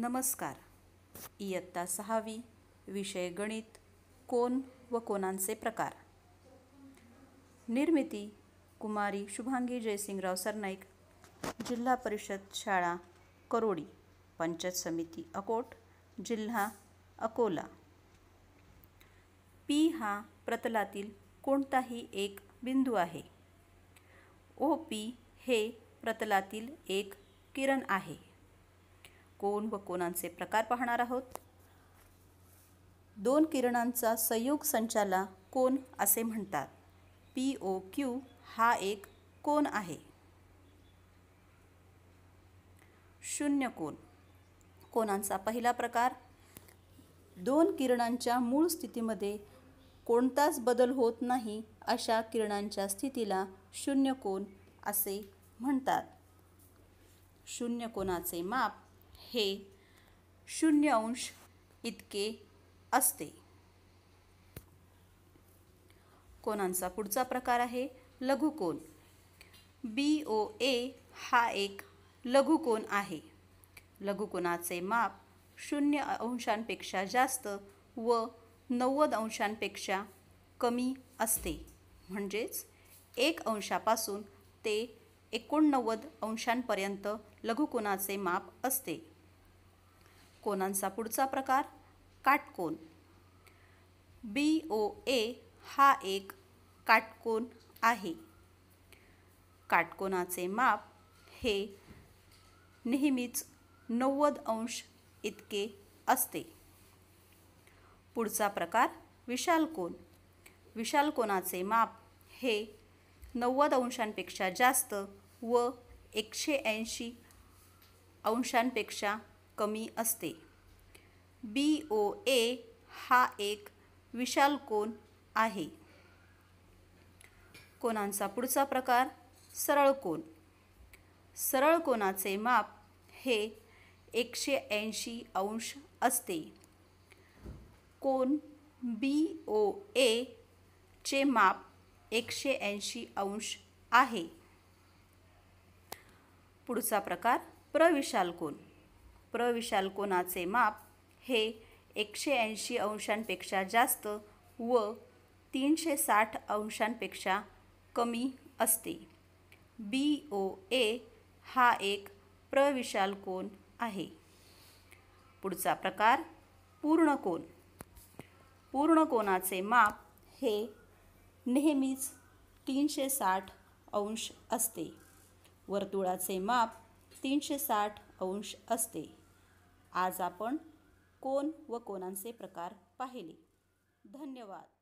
नमस्कार इयत्ता सहावी विषय गणित कोण व कोणांचे प्रकार निर्मिती कुमारी शुभांगी जयसिंगराव सरनाईक जिल्हा परिषद शाळा करोडी पंचायत समिती अकोट जिल्हा अकोला पी हा प्रतलातील कोणताही एक बिंदू आहे ओ पी हे प्रतलातील एक किरण आहे कोण व कोनांचे प्रकार पाहणार आहोत दोन किरणांचा संयोग संचाला कोण असे म्हणतात पी ओ क्यू हा एक कोण आहे शून्य कोण कोणांचा पहिला प्रकार दोन किरणांच्या मूळ स्थितीमध्ये कोणताच बदल होत नाही अशा किरणांच्या स्थितीला शून्य कोण असे म्हणतात शून्य कोणाचे माप हे शून्य अंश इतके असते कोणांचा पुढचा प्रकार आहे लघुकोन बी ओ ए हा एक लघुकोन आहे लघुकोनाचे माप शून्य अंशांपेक्षा जास्त व नव्वद अंशांपेक्षा कमी असते म्हणजेच एक अंशापासून ते एकोणनव्वद अंशांपर्यंत लघुकोनाचे माप असते कोनांचा पुढचा प्रकार काटकोन बी ओ ए हा एक काटकोन आहे काटकोनाचे माप हे नेहमीच नव्वद अंश इतके असते पुढचा प्रकार विशालकोन विशालकोनाचे माप हे नव्वद अंशांपेक्षा जास्त व एकशे ऐंशी अंशांपेक्षा कमी असते बी ओ ए हा एक विशाल कोन आहे कोणांचा पुढचा प्रकार सरळ कोण सरळ कोणाचे माप हे एकशे ऐंशी अंश असते कोण बी ओ ए चे माप एकशे ऐंशी अंश आहे पुढचा प्रकार प्रविशाल कोण प्रविशाल कोनाचे माप हे एकशे ऐंशी अंशांपेक्षा जास्त व तीनशे साठ अंशांपेक्षा कमी असते बी ओ ए हा एक प्रविशाल कोन आहे पुढचा प्रकार पूर्ण पूर्णकोनाचे माप हे नेहमीच तीनशे साठ अंश असते वर्तुळाचे माप तीनशे साठ अंश असते आज आपण कोण व कोणांचे प्रकार पाहिले धन्यवाद